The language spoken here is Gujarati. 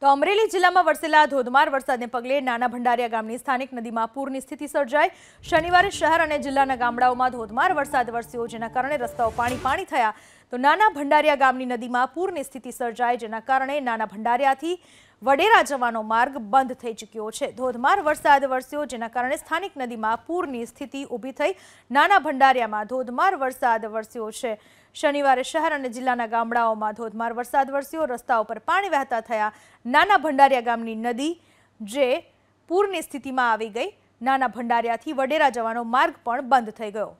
તો અમરેલી જિલ્લામાં વરસેલા ધોધમાર વરસાદને પગલે નાના ભંડારિયા ગામની સ્થાનિક નદીમાં પૂરની સ્થિતિ સર્જાઈ શનિવારે શહેર અને જિલ્લાના ગામડાઓમાં ધોધમાર વરસાદ વરસ્યો જેના કારણે રસ્તાઓ પાણી પાણી થયા તો નાના ભંડારિયા ગામની નદીમાં પૂરની સ્થિતિ સર્જાય જેના કારણે નાના ભંડારિયાથી વડેરા જવાનો માર્ગ બંધ થઈ ચૂક્યો છે ધોધમાર વરસાદ વરસ્યો જેના કારણે સ્થાનિક નદીમાં પૂરની સ્થિતિ ઊભી થઈ નાના ભંડારિયામાં ધોધમાર વરસાદ વરસ્યો છે શનિવારે શહેર અને જિલ્લાના ગામડાઓમાં ધોધમાર વરસાદ વરસ્યો રસ્તા ઉપર પાણી વહેતા થયા નાના ભંડારિયા ગામની નદી જે પૂરની સ્થિતિમાં આવી ગઈ નાના ભંડારિયાથી વડેરા જવાનો માર્ગ પણ બંધ થઈ ગયો